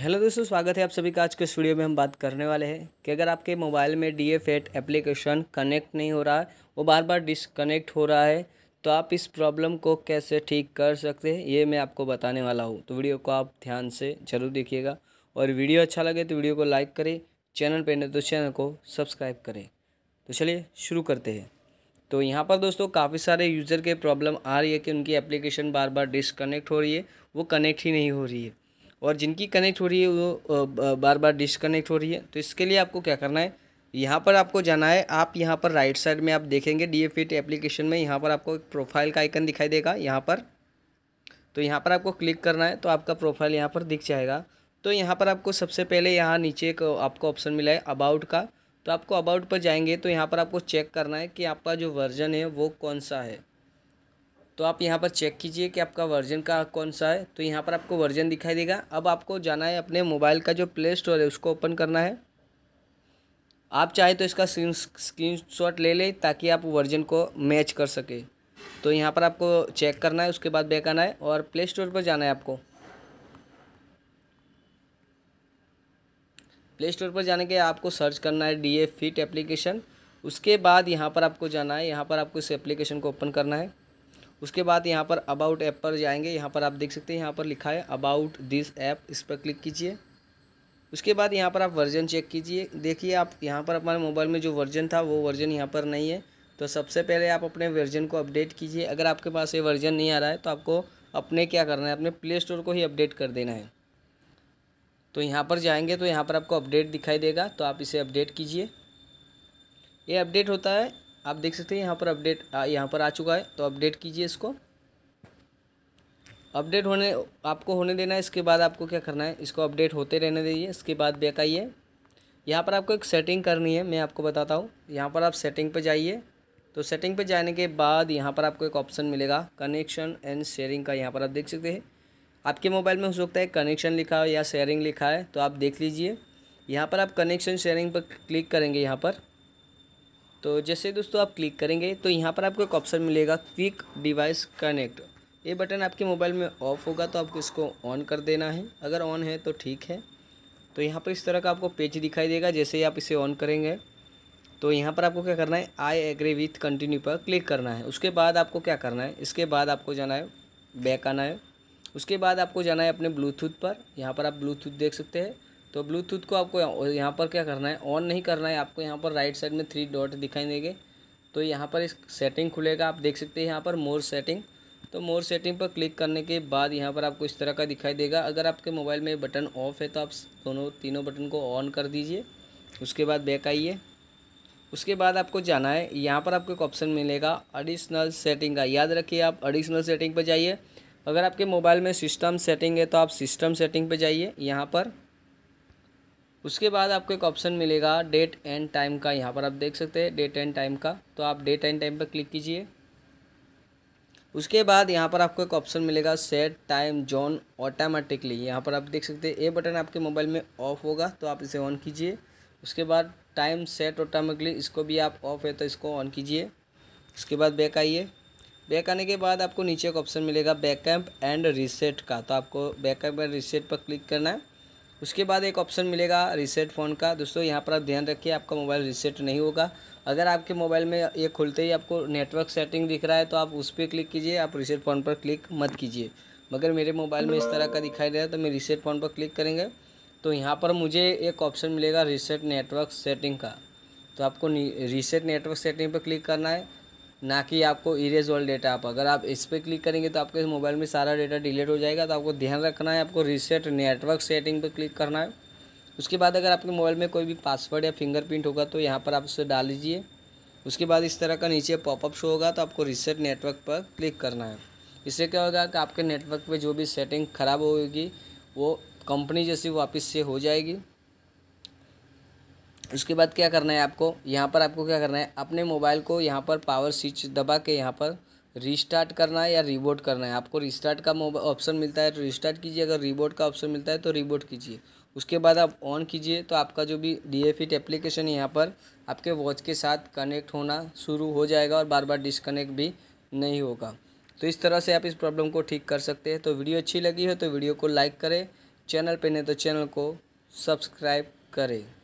hello दोस्तों स्वागत है आप सभी का आज के स्टूडियो में हम बात करने वाले हैं कि अगर आपके मोबाइल में D F eight application connect नहीं हो रहा है वो बार बार डिसकनेक्ट हो रहा है तो आप इस प्रॉब्लम को कैसे ठीक कर सकते हैं ये मैं आपको बताने वाला हूँ तो वीडियो को आप ध्यान से जरूर देखिएगा और वीडियो अच्छा लगे तो वीडियो को लाइक करें चैनल पर नहीं तो चैनल को सब्सक्राइब करें तो चलिए शुरू करते हैं तो यहाँ पर दोस्तों काफ़ी सारे यूज़र के प्रॉब्लम आ रही है कि उनकी एप्लीकेशन बार बार डिसकनेक्ट हो रही है वो कनेक्ट ही नहीं हो रही है और जिनकी कनेक्ट हो रही है वो बार बार डिसकनेक्ट हो रही है तो इसके लिए आपको क्या करना है यहाँ पर आपको जाना है आप यहाँ पर राइट साइड में आप देखेंगे डी एफ एप्लीकेशन में यहाँ पर आपको एक प्रोफाइल का आइकन दिखाई देगा यहाँ पर तो यहाँ पर आपको क्लिक करना है तो आपका प्रोफाइल यहाँ पर दिख जाएगा तो यहाँ पर आपको सबसे पहले यहाँ नीचे एक आपको ऑप्शन मिला है अबाउट का तो आपको अबाउट पर जाएंगे तो यहाँ पर आपको चेक करना है कि आपका जो वर्जन है वो कौन सा है तो आप यहाँ पर चेक कीजिए कि आपका वर्जन का कौन सा है तो यहाँ पर आपको वर्जन दिखाई देगा अब आपको जाना है अपने मोबाइल का जो प्ले स्टोर है उसको ओपन करना है आप चाहे तो इसका स्क्रीन स्क्रीन शॉट ले लें ताकि आप वर्जन को मैच कर सके तो यहाँ पर आपको चेक करना है उसके बाद बैक आना है और प्ले स्टोर पर जाना है आपको प्ले स्टोर पर जाने के आपको सर्च करना है डी ए फिट एप्लीकेशन उसके बाद यहाँ पर आपको जाना है यहाँ पर आपको इस एप्लीकेशन को ओपन करना है उसके बाद यहाँ पर अबाउट ऐप पर जाएंगे यहाँ पर आप देख सकते हैं यहाँ पर लिखा है अबाउट दिस ऐप इस पर क्लिक कीजिए उसके बाद यहाँ पर आप वर्जन चेक कीजिए देखिए आप यहाँ पर हमारे मोबाइल में जो वर्जन था वो वर्जन यहाँ पर नहीं है तो सबसे पहले आप अपने वर्जन को अपडेट कीजिए अगर आपके पास ये वर्जन नहीं आ रहा है तो आपको अपने क्या करना है अपने प्ले स्टोर को ही अपडेट कर देना है तो यहाँ पर जाएंगे तो यहाँ पर आपको अपडेट दिखाई देगा तो आप इसे अपडेट कीजिए ये अपडेट होता है आप देख सकते हैं यहाँ पर अपडेट यहाँ पर आ चुका है तो अपडेट कीजिए इसको अपडेट होने आपको होने देना है इसके बाद आपको क्या करना है इसको अपडेट होते रहने दीजिए इसके बाद बेकाइए यहाँ पर आपको एक सेटिंग करनी है मैं आपको बताता हूँ यहाँ पर आप सेटिंग पर जाइए तो सेटिंग पर जाने के बाद यहाँ पर आपको एक ऑप्शन मिलेगा कनेक्शन एंड शेयरिंग का यहाँ पर आप देख सकते हैं आपके मोबाइल में हो सकता है कनेक्शन लिखा हो या शेयरिंग लिखा है तो आप देख लीजिए यहाँ पर आप कनेक्शन शेयरिंग पर क्लिक करेंगे यहाँ पर तो जैसे दोस्तों आप क्लिक करेंगे तो यहाँ पर आपको एक ऑप्शन मिलेगा क्विक डिवाइस कनेक्ट ये बटन आपके मोबाइल में ऑफ होगा तो आपको इसको ऑन कर देना है अगर ऑन है तो ठीक है तो यहाँ पर इस तरह का आपको पेज दिखाई देगा जैसे ही आप इसे ऑन करेंगे तो यहाँ पर आपको क्या करना है आई एग्री विथ कंटिन्यू पर क्लिक करना है उसके बाद आपको क्या करना है इसके बाद आपको जाना है बैक आना है उसके बाद आपको जाना है अपने ब्लूटूथ पर यहाँ पर आप ब्लूटूथ देख सकते हैं तो ब्लूटूथ को आपको यहाँ पर क्या करना है ऑन नहीं करना है आपको यहाँ पर राइट साइड में थ्री डॉट दिखाई देंगे तो यहाँ पर इस सेटिंग खुलेगा आप देख सकते हैं यहाँ पर मोर सेटिंग तो मोर सेटिंग पर क्लिक करने के बाद यहाँ पर आपको इस तरह का दिखाई देगा अगर आपके मोबाइल में बटन ऑफ है तो आप दोनों तीनों बटन को ऑन कर दीजिए उसके बाद बैक आइए उसके बाद आपको जाना है यहाँ पर आपको एक ऑप्शन मिलेगा एडिशनल सेटिंग का याद रखिए आप एडिशनल सेटिंग पर जाइए अगर आपके मोबाइल में सिस्टम सेटिंग है तो आप सिस्टम सेटिंग पर जाइए यहाँ पर उसके बाद आपको एक ऑप्शन मिलेगा डेट एंड टाइम का यहाँ पर आप देख सकते हैं डेट एंड टाइम का तो आप डेट एंड टाइम पर क्लिक कीजिए उसके बाद यहाँ पर आपको एक ऑप्शन मिलेगा सेट टाइम जोन ऑटोमेटिकली यहाँ पर आप देख सकते हैं ए बटन आपके मोबाइल में ऑफ होगा तो आप इसे ऑन कीजिए उसके बाद टाइम सेट ऑटोमेटिकली इसको भी आप ऑफ है तो इसको ऑन कीजिए उसके बाद बैक आइए बैक आने के बाद आपको नीचे एक ऑप्शन मिलेगा बैकअप एंड रीसेट का तो आपको बैकअप एंड रीसेट पर क्लिक करना है उसके बाद एक ऑप्शन मिलेगा रीसेट फ़ोन का दोस्तों यहाँ पर आप ध्यान रखिए आपका मोबाइल रीसेट नहीं होगा अगर आपके मोबाइल में ये खुलते ही आपको नेटवर्क सेटिंग दिख रहा है तो आप उस पर क्लिक कीजिए आप रीसेट फ़ोन पर क्लिक मत कीजिए मगर मेरे मोबाइल में इस तरह का दिखाई दे रहा है तो मैं रीसेट फ़ोन पर क्लिक करेंगे तो यहाँ पर मुझे एक ऑप्शन मिलेगा रीसेट नेटवर्क सेटिंग का तो आपको रीसेट नेटवर्क सेटिंग पर क्लिक करना है ना कि आपको इरेज वाल डेटा आप अगर आप इस पर क्लिक करेंगे तो आपके मोबाइल में सारा डेटा डिलीट हो जाएगा तो आपको ध्यान रखना है आपको रीसेट नेटवर्क सेटिंग पर क्लिक करना है उसके बाद अगर आपके मोबाइल में कोई भी पासवर्ड या फिंगरप्रिंट होगा तो यहाँ पर आप उसे डाल लीजिए उसके बाद इस तरह का नीचे पॉपअप शो होगा तो आपको रीसेट नेटवर्क पर क्लिक करना है इससे क्या होगा कि आपके नेटवर्क पर जो भी सेटिंग ख़राब होगी वो कंपनी जैसी वापस से हो जाएगी उसके बाद क्या करना है आपको यहाँ पर आपको क्या करना है अपने मोबाइल को यहाँ पर पावर स्विच दबा के यहाँ पर रिस्टार्ट करना है या रिबोट करना है आपको रिस्टार्ट का ऑप्शन मिलता है तो रिस्टार्ट कीजिए अगर रिबोट का ऑप्शन मिलता है तो रिबोट कीजिए उसके बाद आप ऑन कीजिए तो आपका जो भी डी एफ एप्लीकेशन यहाँ पर आपके वॉच के साथ कनेक्ट होना शुरू हो जाएगा और बार बार डिसकनेक्ट भी नहीं होगा तो इस तरह से आप इस प्रॉब्लम को ठीक कर सकते हैं तो वीडियो अच्छी लगी हो तो वीडियो को लाइक करें चैनल पर नहीं तो चैनल को सब्सक्राइब करें